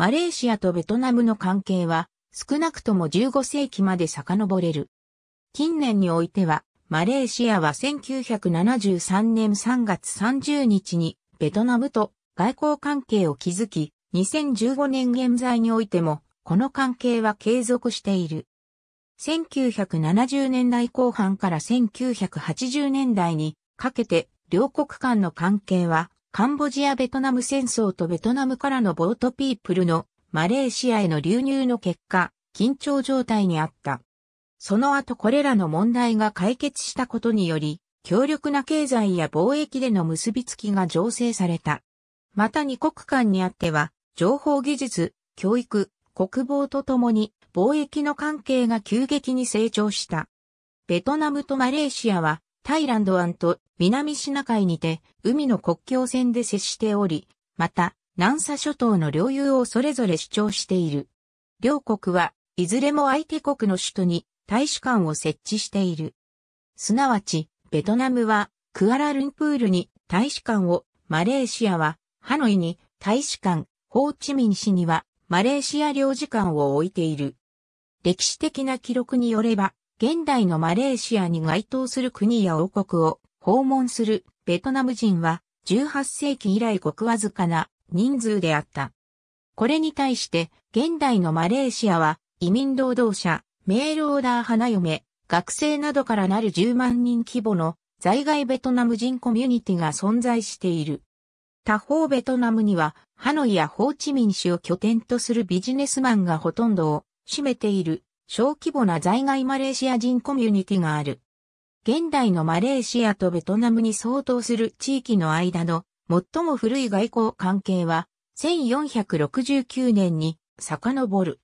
マレーシアとベトナムの関係は少なくとも15世紀まで遡れる。近年においては、マレーシアは1973年3月30日にベトナムと外交関係を築き、2015年現在においても、この関係は継続している。1970年代後半から1980年代にかけて両国間の関係はカンボジア・ベトナム戦争とベトナムからのボートピープルのマレーシアへの流入の結果、緊張状態にあった。その後これらの問題が解決したことにより、強力な経済や貿易での結びつきが醸成された。また二国間にあっては、情報技術、教育、国防とともに貿易の関係が急激に成長した。ベトナムとマレーシアはタイランド湾と南シナ海にて海の国境線で接しており、また南沙諸島の領有をそれぞれ主張している。両国はいずれも相手国の首都に大使館を設置している。すなわち、ベトナムはクアラルンプールに大使館を、マレーシアはハノイに大使館、ホーチミン市にはマレーシア領事館を置いている。歴史的な記録によれば、現代のマレーシアに該当する国や王国を訪問するベトナム人は18世紀以来ごくわずかな人数であった。これに対して現代のマレーシアは移民労働者、メールオーダー花嫁、学生などからなる10万人規模の在外ベトナム人コミュニティが存在している。他方ベトナムにはハノイやホーチミン市を拠点とするビジネスマンがほとんどを占めている小規模な在外マレーシア人コミュニティがある。現代のマレーシアとベトナムに相当する地域の間の最も古い外交関係は1469年に遡る。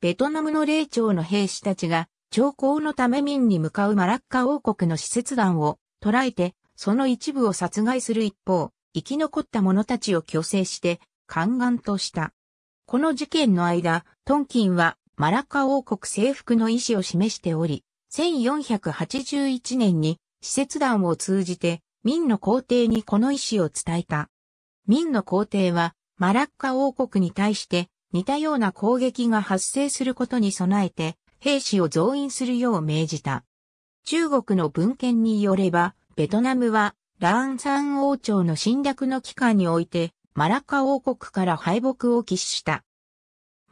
ベトナムの霊長の兵士たちが朝貢のため民に向かうマラッカ王国の使節団を捕らえて、その一部を殺害する一方、生き残った者たちを虚勢して、宦官とした。この事件の間、トンキンはマラッカ王国征服の意思を示しており、1481年に使節団を通じて、民の皇帝にこの意思を伝えた。民の皇帝は、マラッカ王国に対して似たような攻撃が発生することに備えて、兵士を増員するよう命じた。中国の文献によれば、ベトナムは、ラーンサン王朝の侵略の期間において、マラッカ王国から敗北を喫した。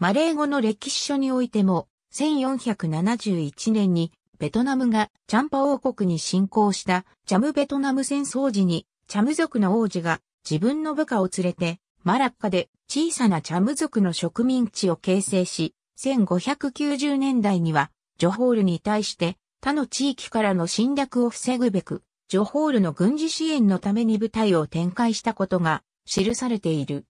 マレー語の歴史書においても、1471年にベトナムがチャンパ王国に侵攻したチャムベトナム戦争時にチャム族の王子が自分の部下を連れてマラッカで小さなチャム族の植民地を形成し、1590年代にはジョホールに対して他の地域からの侵略を防ぐべく、ジョホールの軍事支援のために部隊を展開したことが記されている。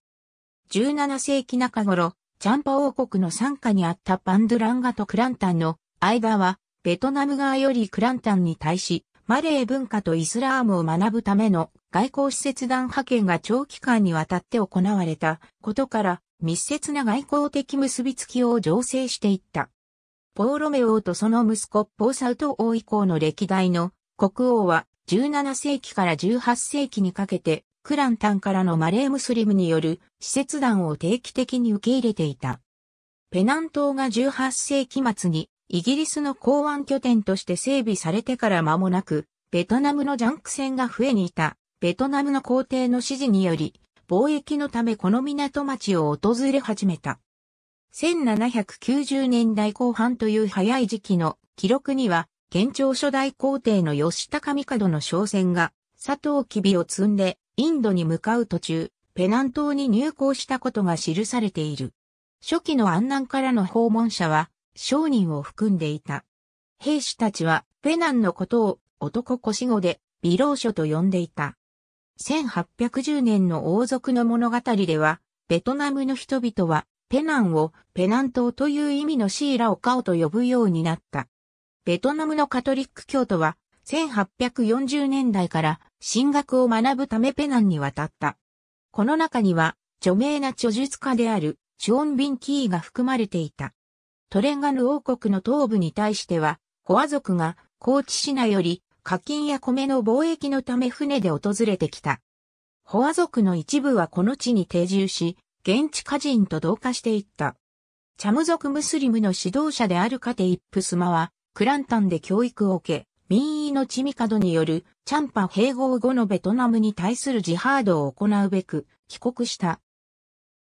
17世紀中頃、チャンパ王国の傘下にあったパンドゥランガとクランタンの間は、ベトナム側よりクランタンに対し、マレー文化とイスラームを学ぶための外交使節団派遣が長期間にわたって行われたことから密接な外交的結びつきを醸成していった。ポーロメ王とその息子ポーサウト王以降の歴代の国王は17世紀から18世紀にかけてクランタンからのマレームスリムによる施設団を定期的に受け入れていた。ペナン島が18世紀末にイギリスの港湾拠点として整備されてから間もなく、ベトナムのジャンク船が増えにいた、ベトナムの皇帝の指示により、貿易のためこの港町を訪れ始めた。1790年代後半という早い時期の記録には、県庁初代皇帝の吉高帝の商船が、佐藤吉備を積んで、インドに向かう途中、ペナン島に入港したことが記されている。初期の安南からの訪問者は、商人を含んでいた。兵士たちは、ペナンのことを男腰語で、美老書と呼んでいた。1810年の王族の物語では、ベトナムの人々は、ペナンをペナン島という意味のシーラオカオと呼ぶようになった。ベトナムのカトリック教徒は1840年代から神学を学ぶためペナンに渡った。この中には、著名な著述家である、チョン・ビン・キーが含まれていた。トレンガヌ王国の東部に対しては、ホア族が、高知市内より、課金や米の貿易のため船で訪れてきた。ホア族の一部はこの地に定住し、現地家人と同化していった。チャム族ムスリムの指導者であるカテイップスマは、クランタンで教育を受け、民意の地味角によるチャンパ併合後のベトナムに対するジハードを行うべく帰国した。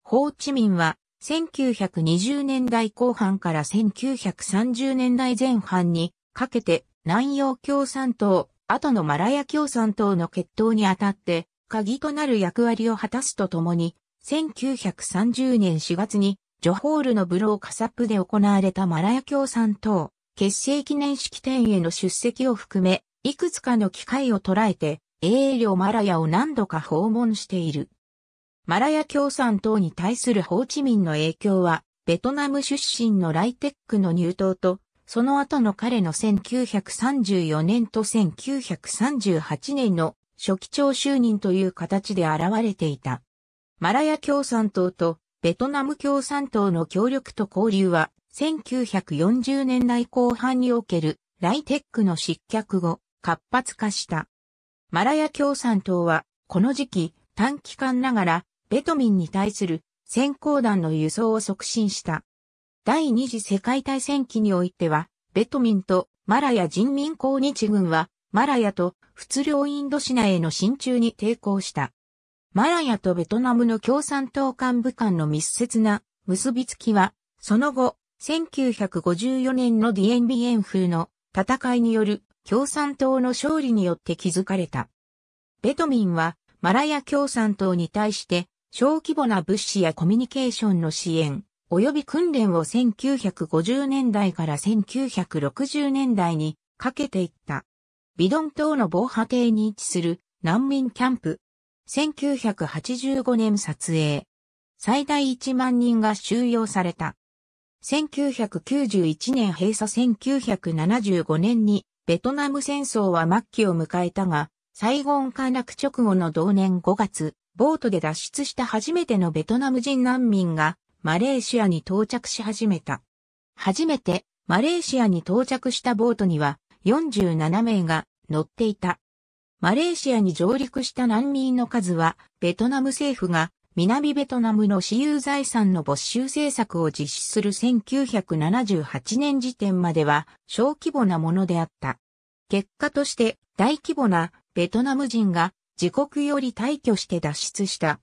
ホーチミンは1920年代後半から1930年代前半にかけて南洋共産党、後のマラヤ共産党の決闘にあたって鍵となる役割を果たすとともに1930年4月にジョホールのブローカサップで行われたマラヤ共産党結成記念式典への出席を含め、いくつかの機会を捉えて、英領マラヤを何度か訪問している。マラヤ共産党に対するホーチミンの影響は、ベトナム出身のライテックの入党と、その後の彼の1934年と1938年の初期長就任という形で現れていた。マラヤ共産党とベトナム共産党の協力と交流は1940年代後半におけるライテックの失脚後、活発化した。マラヤ共産党は、この時期、短期間ながら、ベトミンに対する先行団の輸送を促進した。第二次世界大戦期においては、ベトミンとマラヤ人民公日軍は、マラヤと仏領インドシナへの進駐に抵抗した。マラヤとベトナムの共産党幹部間の密接な結びつきは、その後、1954年のディエンビエン風の戦いによる共産党の勝利によって築かれた。ベトミンはマラヤ共産党に対して小規模な物資やコミュニケーションの支援及び訓練を1950年代から1960年代にかけていった。ビドン島の防波堤に位置する難民キャンプ。1985年撮影。最大1万人が収容された。1991年閉鎖1975年にベトナム戦争は末期を迎えたが、サイゴン陥落直後の同年5月、ボートで脱出した初めてのベトナム人難民がマレーシアに到着し始めた。初めてマレーシアに到着したボートには47名が乗っていた。マレーシアに上陸した難民の数はベトナム政府が南ベトナムの私有財産の没収政策を実施する1978年時点までは小規模なものであった。結果として大規模なベトナム人が自国より退去して脱出した。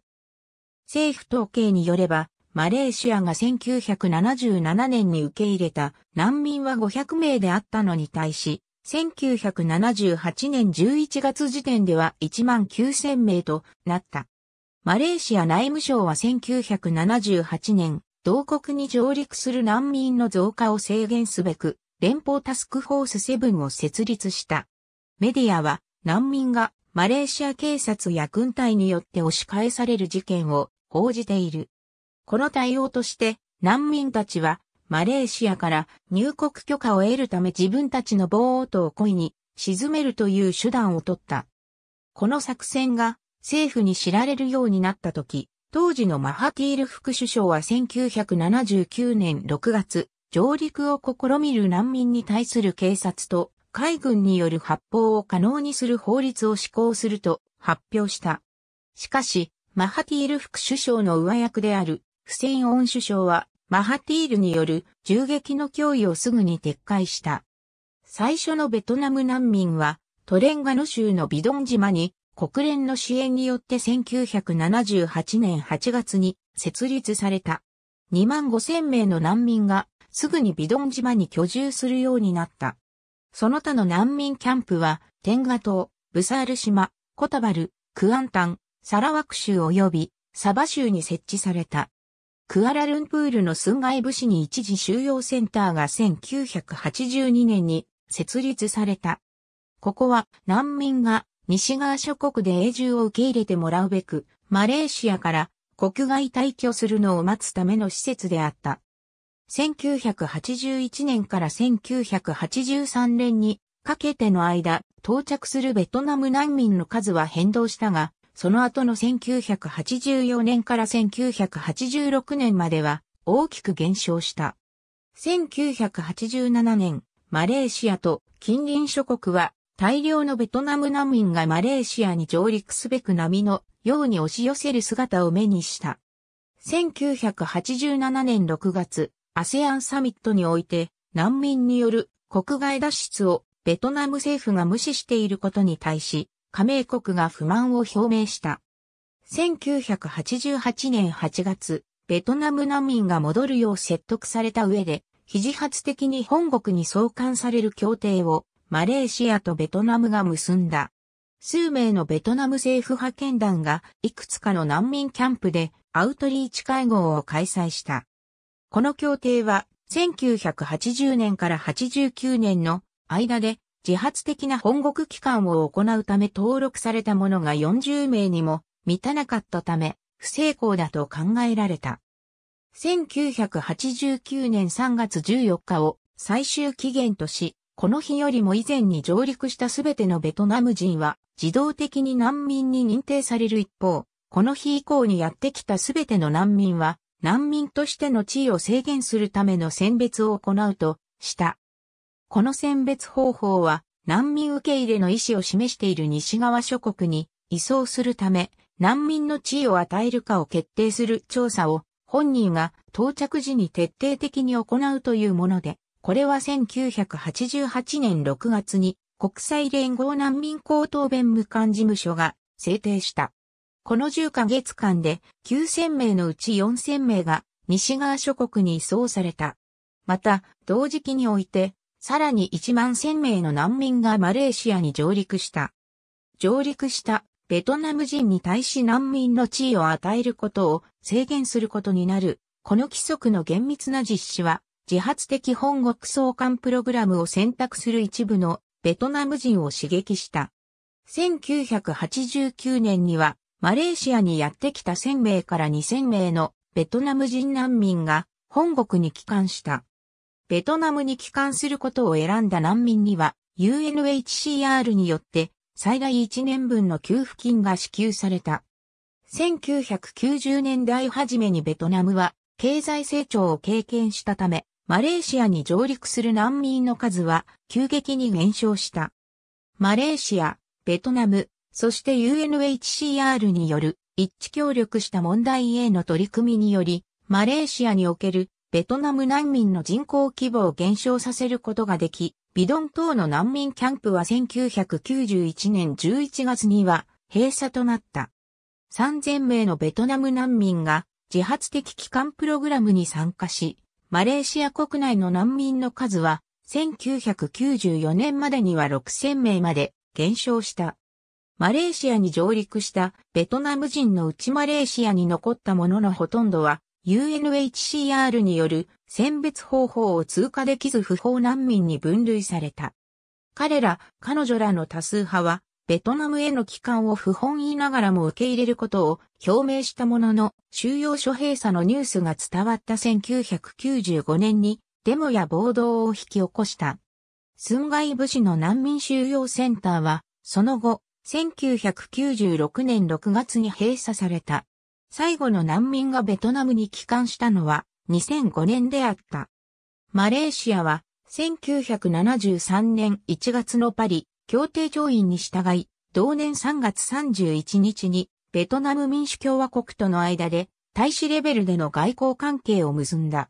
政府統計によれば、マレーシアが1977年に受け入れた難民は500名であったのに対し、1978年11月時点では1万9000名となった。マレーシア内務省は1978年、同国に上陸する難民の増加を制限すべく、連邦タスクフォース7を設立した。メディアは、難民がマレーシア警察や軍隊によって押し返される事件を報じている。この対応として、難民たちは、マレーシアから入国許可を得るため自分たちのボートを故意に沈めるという手段を取った。この作戦が政府に知られるようになった時、当時のマハティール副首相は1979年6月、上陸を試みる難民に対する警察と海軍による発砲を可能にする法律を施行すると発表した。しかし、マハティール副首相の上役であるフセイン・オン首相は、マハティールによる銃撃の脅威をすぐに撤回した。最初のベトナム難民は、トレンガノ州のビドン島に国連の支援によって1978年8月に設立された。2万5千名の難民がすぐにビドン島に居住するようになった。その他の難民キャンプは、テンガ島、ブサール島、コタバル、クアンタン、サラワク州及びサバ州に設置された。クアラルンプールの寸外武士市に一時収容センターが1982年に設立された。ここは難民が西側諸国で永住を受け入れてもらうべく、マレーシアから国外退去するのを待つための施設であった。1981年から1983年にかけての間、到着するベトナム難民の数は変動したが、その後の1984年から1986年までは大きく減少した。1987年、マレーシアと近隣諸国は大量のベトナム難民がマレーシアに上陸すべく波のように押し寄せる姿を目にした。1987年6月、ASEAN サミットにおいて難民による国外脱出をベトナム政府が無視していることに対し、加盟国が不満を表明した。1988年8月、ベトナム難民が戻るよう説得された上で、非自発的に本国に送還される協定をマレーシアとベトナムが結んだ。数名のベトナム政府派遣団がいくつかの難民キャンプでアウトリーチ会合を開催した。この協定は1980年から89年の間で自発的な本国機関を行うため登録されたものが40名にも満たなかったため不成功だと考えられた。1989年3月14日を最終期限とし、この日よりも以前に上陸したすべてのベトナム人は自動的に難民に認定される一方、この日以降にやってきたすべての難民は難民としての地位を制限するための選別を行うとした。この選別方法は難民受け入れの意思を示している西側諸国に移送するため難民の地位を与えるかを決定する調査を本人が到着時に徹底的に行うというもので、これは1988年6月に国際連合難民高等弁務官事務所が制定した。この10ヶ月間で9000名のうち4000名が西側諸国に移送された。また、同時期において、さらに1万1000名の難民がマレーシアに上陸した。上陸したベトナム人に対し難民の地位を与えることを制限することになる。この規則の厳密な実施は自発的本国送還プログラムを選択する一部のベトナム人を刺激した。1989年にはマレーシアにやってきた1000名から2000名のベトナム人難民が本国に帰還した。ベトナムに帰還することを選んだ難民には UNHCR によって最大1年分の給付金が支給された。1990年代初めにベトナムは経済成長を経験したため、マレーシアに上陸する難民の数は急激に減少した。マレーシア、ベトナム、そして UNHCR による一致協力した問題への取り組みにより、マレーシアにおけるベトナム難民の人口規模を減少させることができ、ビドン島の難民キャンプは1991年11月には閉鎖となった。3000名のベトナム難民が自発的帰還プログラムに参加し、マレーシア国内の難民の数は、1994年までには6000名まで減少した。マレーシアに上陸したベトナム人のうちマレーシアに残ったもののほとんどは UNHCR による選別方法を通過できず不法難民に分類された。彼ら、彼女らの多数派はベトナムへの帰還を不本意ながらも受け入れることを表明したものの、収容所閉鎖のニュースが伝わった1995年に、デモや暴動を引き起こした。寸外武士の難民収容センターは、その後、1996年6月に閉鎖された。最後の難民がベトナムに帰還したのは2005年であった。マレーシアは1973年1月のパリ協定調印に従い、同年3月31日にベトナム民主共和国との間で大使レベルでの外交関係を結んだ。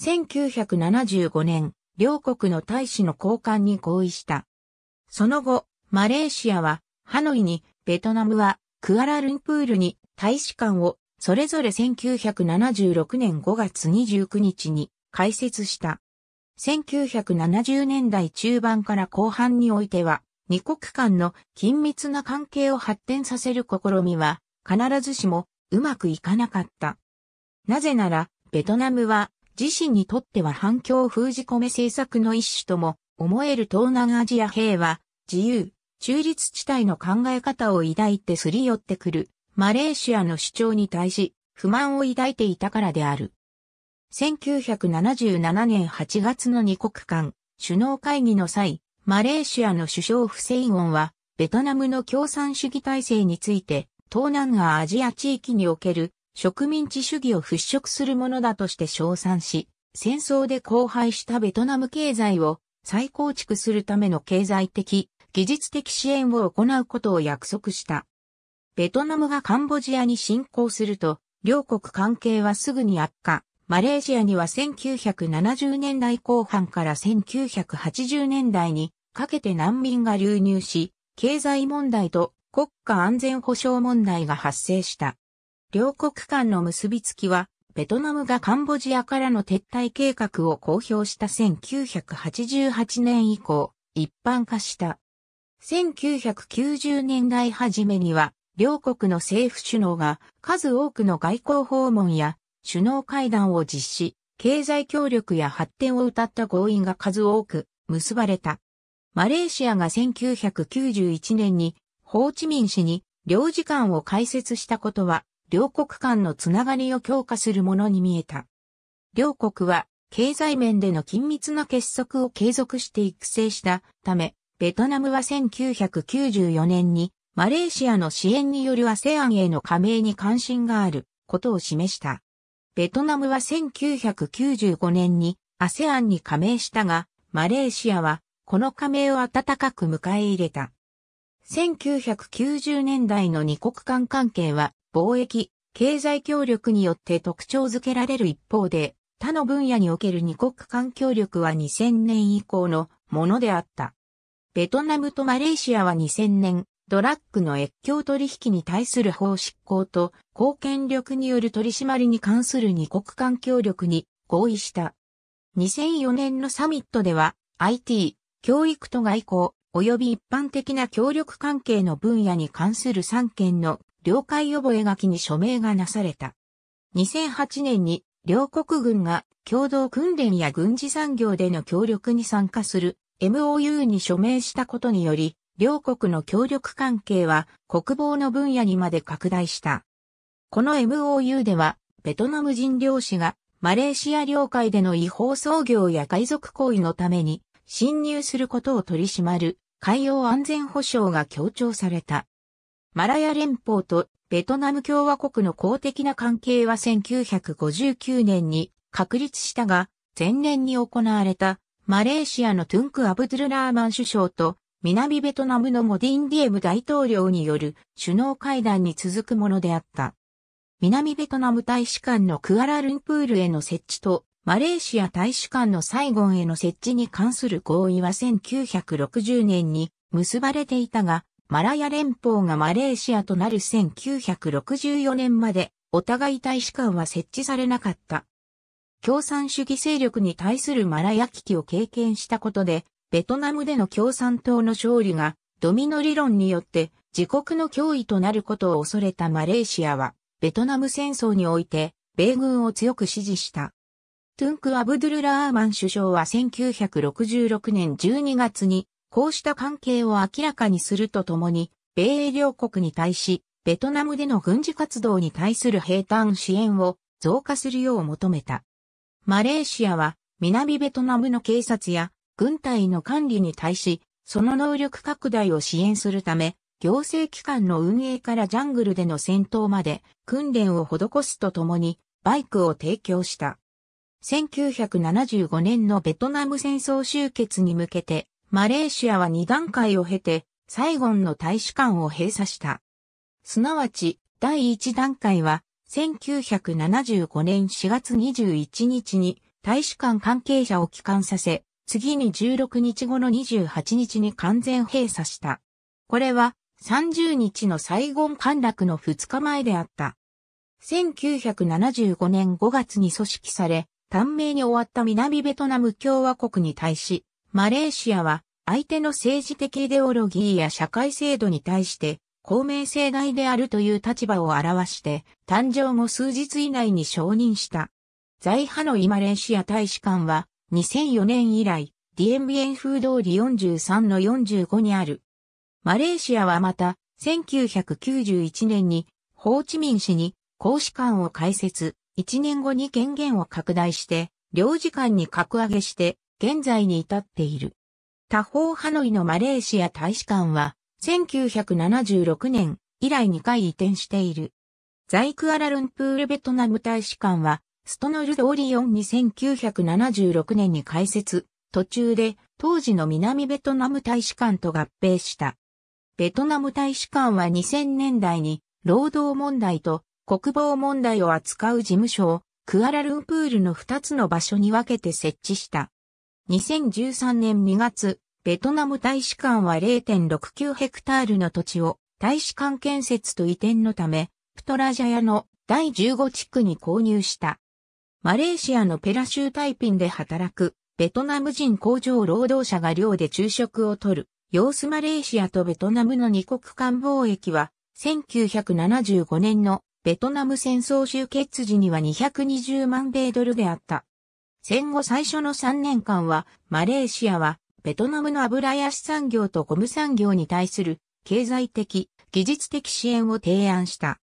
1975年、両国の大使の交換に合意した。その後、マレーシアはハノイに、ベトナムはクアラルンプールに大使館をそれぞれ1976年5月29日に開設した。1970年代中盤から後半においては、二国間の緊密な関係を発展させる試みは、必ずしもうまくいかなかった。なぜなら、ベトナムは自身にとっては反共封じ込め政策の一種とも思える東南アジア兵は、自由、中立地帯の考え方を抱いてすり寄ってくる、マレーシアの主張に対し、不満を抱いていたからである。1977年8月の2国間首脳会議の際、マレーシアの首相フセインオンは、ベトナムの共産主義体制について、東南アアジア地域における植民地主義を払拭するものだとして称賛し、戦争で荒廃したベトナム経済を再構築するための経済的、技術的支援を行うことを約束した。ベトナムがカンボジアに侵攻すると、両国関係はすぐに悪化。マレーシアには1970年代後半から1980年代にかけて難民が流入し、経済問題と国家安全保障問題が発生した。両国間の結びつきは、ベトナムがカンボジアからの撤退計画を公表した1988年以降、一般化した。1990年代初めには、両国の政府首脳が数多くの外交訪問や首脳会談を実施、経済協力や発展を謳った合意が数多く結ばれた。マレーシアが1991年にホーチミン市に領事館を開設したことは、両国間のつながりを強化するものに見えた。両国は経済面での緊密な結束を継続して育成したため、ベトナムは1994年にマレーシアの支援によるアセアンへの加盟に関心があることを示した。ベトナムは1995年に ASEAN に加盟したが、マレーシアはこの加盟を温かく迎え入れた。1990年代の二国間関係は貿易、経済協力によって特徴づけられる一方で、他の分野における二国間協力は2000年以降のものであった。ベトナムとマレーシアは2000年、ドラッグの越境取引に対する法執行と公権力による取締りに関する二国間協力に合意した。2004年のサミットでは IT、教育と外交及び一般的な協力関係の分野に関する3件の了解覚書に署名がなされた。2008年に両国軍が共同訓練や軍事産業での協力に参加する MOU に署名したことにより、両国の協力関係は国防の分野にまで拡大した。この MOU では、ベトナム人漁師がマレーシア領海での違法操業や海賊行為のために侵入することを取り締まる海洋安全保障が強調された。マラヤ連邦とベトナム共和国の公的な関係は1959年に確立したが、前年に行われたマレーシアのトゥンク・アブドゥルラーマン首相と南ベトナムのモディンディエム大統領による首脳会談に続くものであった。南ベトナム大使館のクアラルンプールへの設置と、マレーシア大使館のサイゴンへの設置に関する合意は1960年に結ばれていたが、マラヤ連邦がマレーシアとなる1964年まで、お互い大使館は設置されなかった。共産主義勢力に対するマラヤ危機を経験したことで、ベトナムでの共産党の勝利がドミノ理論によって自国の脅威となることを恐れたマレーシアは、ベトナム戦争において、米軍を強く支持した。トゥンク・アブドゥル・ラーマン首相は1966年12月に、こうした関係を明らかにするとともに、米英両国に対し、ベトナムでの軍事活動に対する平坦支援を増加するよう求めた。マレーシアは、南ベトナムの警察や軍隊の管理に対し、その能力拡大を支援するため、行政機関の運営からジャングルでの戦闘まで訓練を施すとともに、バイクを提供した。1975年のベトナム戦争終結に向けて、マレーシアは2段階を経て、サイゴンの大使館を閉鎖した。すなわち、第1段階は、1975年4月21日に大使館関係者を帰還させ、次に16日後の28日に完全閉鎖した。これは30日のサイゴン陥落の2日前であった。1975年5月に組織され、短命に終わった南ベトナム共和国に対し、マレーシアは相手の政治的イデオロギーや社会制度に対して公明正大であるという立場を表して、誕生後数日以内に承認した。在派のイマレーシア大使館は2004年以来、ディエンビエン風通り43の45にある。マレーシアはまた、1991年に、ホーチミン市に公使館を開設、1年後に権限を拡大して、領事館に格上げして、現在に至っている。他方ハノイのマレーシア大使館は、1976年以来2回移転している。在クアラルンプールベトナム大使館は、ストノルド・オリオンに1976年に開設、途中で当時の南ベトナム大使館と合併した。ベトナム大使館は2000年代に労働問題と国防問題を扱う事務所をクアラルンプールの2つの場所に分けて設置した。2013年2月、ベトナム大使館は0.69ヘクタールの土地を大使館建設と移転のため、プトラジャヤの第15地区に購入した。マレーシアのペラシュータイピンで働く、ベトナム人工場労働者が寮で昼食をとる、様子マレーシアとベトナムの二国間貿易は、1975年のベトナム戦争終結時には220万米ドルであった。戦後最初の3年間は、マレーシアは、ベトナムの油屋産業とゴム産業に対する、経済的、技術的支援を提案した。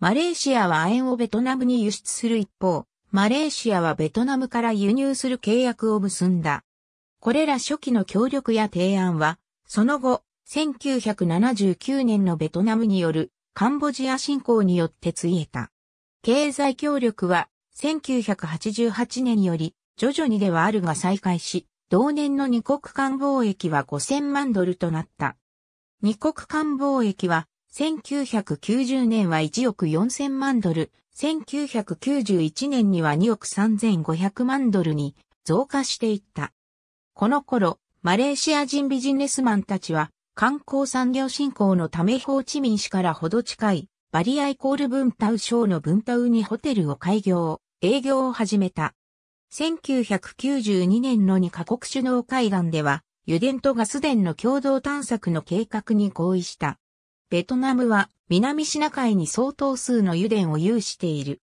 マレーシアは亜鉛をベトナムに輸出する一方、マレーシアはベトナムから輸入する契約を結んだ。これら初期の協力や提案は、その後、1979年のベトナムによるカンボジア侵攻によってついえた。経済協力は、1988年より、徐々にではあるが再開し、同年の二国間貿易は5000万ドルとなった。二国間貿易は、1990年は1億4000万ドル、1991年には2億3500万ドルに増加していった。この頃、マレーシア人ビジネスマンたちは観光産業振興のためホーチミン市からほど近いバリアイコール文タウ省の文タウにホテルを開業、営業を始めた。1992年の2カ国首脳会談では、油田とガス田の共同探索の計画に合意した。ベトナムは南シナ海に相当数の油田を有している。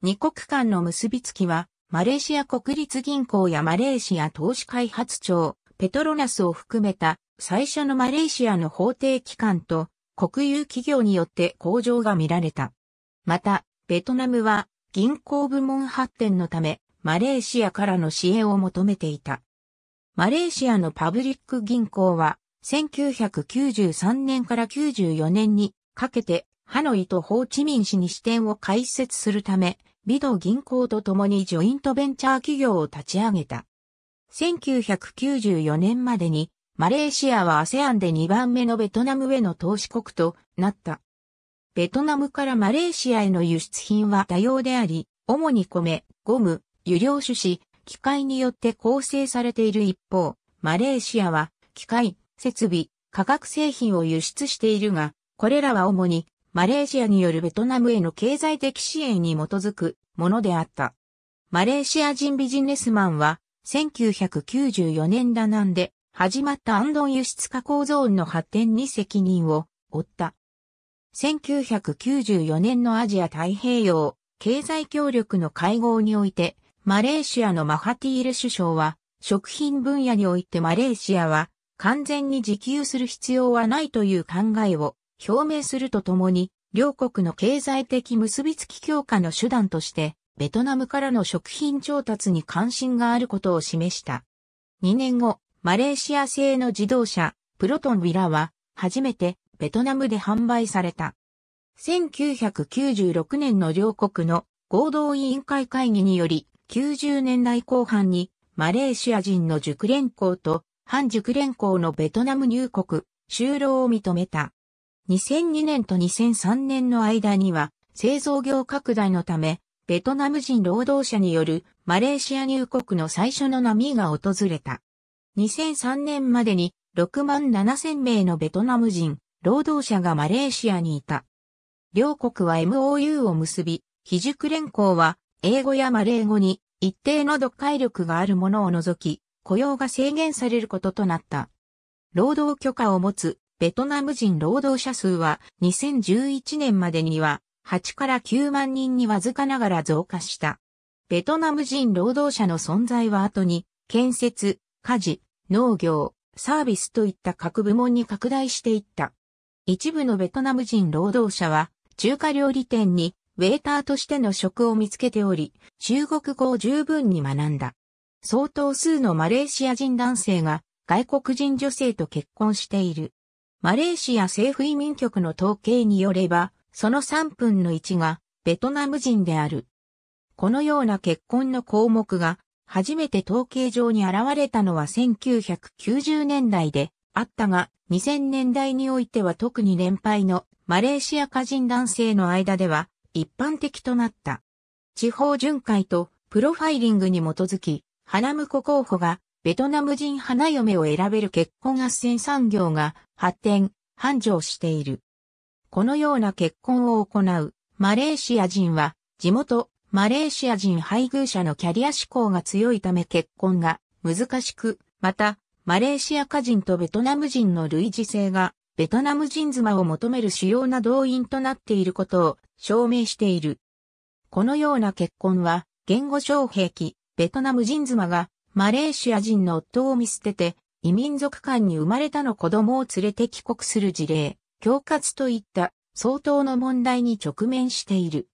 二国間の結びつきは、マレーシア国立銀行やマレーシア投資開発庁、ペトロナスを含めた最初のマレーシアの法定機関と国有企業によって向上が見られた。また、ベトナムは銀行部門発展のため、マレーシアからの支援を求めていた。マレーシアのパブリック銀行は、1993年から94年にかけて、ハノイとホーチミン市に支店を開設するため、ビド銀行と共にジョイントベンチャー企業を立ち上げた。1994年までに、マレーシアは ASEAN で2番目のベトナムへの投資国となった。ベトナムからマレーシアへの輸出品は多様であり、主に米、ゴム、油料種子、機械によって構成されている一方、マレーシアは機械、設備、化学製品を輸出しているが、これらは主にマレーシアによるベトナムへの経済的支援に基づくものであった。マレーシア人ビジネスマンは1994年ダナンで始まったアンドン輸出加工ゾーンの発展に責任を負った。1994年のアジア太平洋経済協力の会合においてマレーシアのマハティール首相は食品分野においてマレーシアは完全に自給する必要はないという考えを表明するとともに、両国の経済的結びつき強化の手段として、ベトナムからの食品調達に関心があることを示した。2年後、マレーシア製の自動車、プロトンウィラは、初めてベトナムで販売された。1996年の両国の合同委員会会議により、90年代後半にマレーシア人の熟練工と反熟連行のベトナム入国、就労を認めた。2002年と2003年の間には、製造業拡大のため、ベトナム人労働者によるマレーシア入国の最初の波が訪れた。2003年までに6万7千名のベトナム人、労働者がマレーシアにいた。両国は MOU を結び、非熟連行は英語やマレー語に一定の読解力があるものを除き、雇用が制限されることとなった。労働許可を持つベトナム人労働者数は2011年までには8から9万人にわずかながら増加した。ベトナム人労働者の存在は後に建設、家事、農業、サービスといった各部門に拡大していった。一部のベトナム人労働者は中華料理店にウェーターとしての職を見つけており、中国語を十分に学んだ。相当数のマレーシア人男性が外国人女性と結婚している。マレーシア政府移民局の統計によれば、その3分の1がベトナム人である。このような結婚の項目が初めて統計上に現れたのは1990年代であったが、2000年代においては特に年配のマレーシア家人男性の間では一般的となった。地方巡回とプロファイリングに基づき、花婿候補が、ベトナム人花嫁を選べる結婚斡旋産業が発展、繁盛している。このような結婚を行うマレーシア人は地元マレーシア人配偶者のキャリア志向が強いため結婚が難しく、またマレーシア家人とベトナム人の類似性がベトナム人妻を求める主要な動員となっていることを証明している。このような結婚は言語障壁、ベトナム人妻がマレーシア人の夫を見捨てて異民族間に生まれたの子供を連れて帰国する事例、恐喝といった相当の問題に直面している。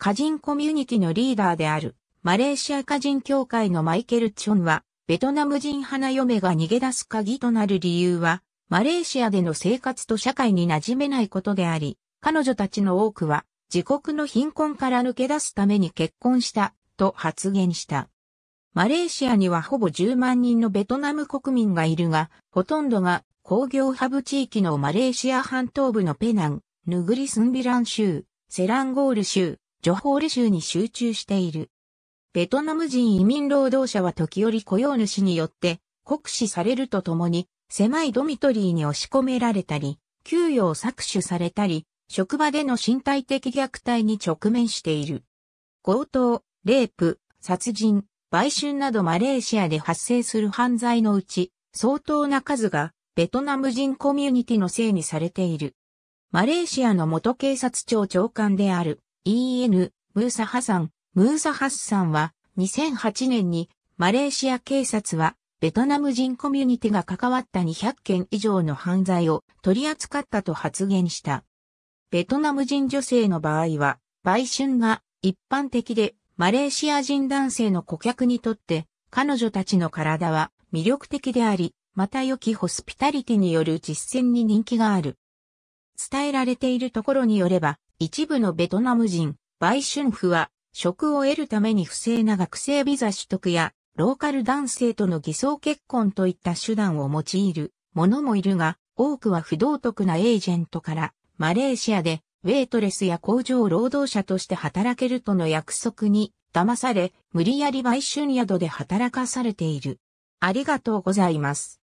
歌人コミュニティのリーダーであるマレーシア歌人協会のマイケル・チョンは、ベトナム人花嫁が逃げ出す鍵となる理由は、マレーシアでの生活と社会に馴染めないことであり、彼女たちの多くは自国の貧困から抜け出すために結婚したと発言した。マレーシアにはほぼ10万人のベトナム国民がいるが、ほとんどが工業ハブ地域のマレーシア半島部のペナン、ヌグリスンビラン州、セランゴール州、ジョホール州に集中している。ベトナム人移民労働者は時折雇用主によって酷使されるとともに、狭いドミトリーに押し込められたり、給与を搾取されたり、職場での身体的虐待に直面している。強盗、レイプ、殺人、売春などマレーシアで発生する犯罪のうち、相当な数がベトナム人コミュニティのせいにされている。マレーシアの元警察庁長官である EN ムーサハサン、ムーサハッサンは2008年にマレーシア警察はベトナム人コミュニティが関わった200件以上の犯罪を取り扱ったと発言した。ベトナム人女性の場合は、売春が一般的でマレーシア人男性の顧客にとって、彼女たちの体は魅力的であり、また良きホスピタリティによる実践に人気がある。伝えられているところによれば、一部のベトナム人、売春婦は、職を得るために不正な学生ビザ取得や、ローカル男性との偽装結婚といった手段を用いる者もいるが、多くは不道徳なエージェントから、マレーシアでウェイトレスや工場労働者として働けるとの約束に騙され、無理やり売春宿で働かされている。ありがとうございます。